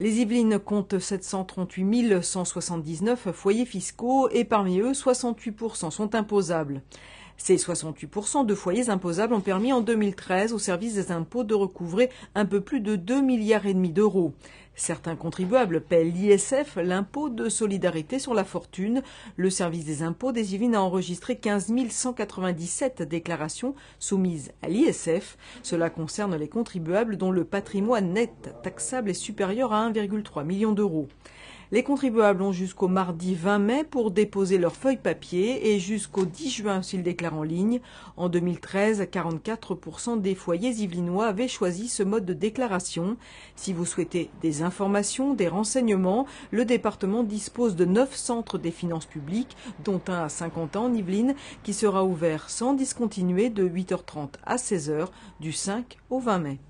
Les Yvelines comptent 738 179 foyers fiscaux et parmi eux, 68% sont imposables. Ces 68% de foyers imposables ont permis en 2013 au service des impôts de recouvrer un peu plus de 2 milliards et demi d'euros. Certains contribuables paient l'ISF, l'impôt de solidarité sur la fortune. Le service des impôts des Yvines a enregistré 15 197 déclarations soumises à l'ISF. Cela concerne les contribuables dont le patrimoine net taxable est supérieur à 1,3 million d'euros. Les contribuables ont jusqu'au mardi 20 mai pour déposer leurs feuilles papier et jusqu'au 10 juin s'ils déclarent en ligne. En 2013, 44% des foyers yvelinois avaient choisi ce mode de déclaration. Si vous souhaitez des informations, des renseignements, le département dispose de 9 centres des finances publiques, dont un à 50 ans en Yvelines, qui sera ouvert sans discontinuer de 8h30 à 16h du 5 au 20 mai.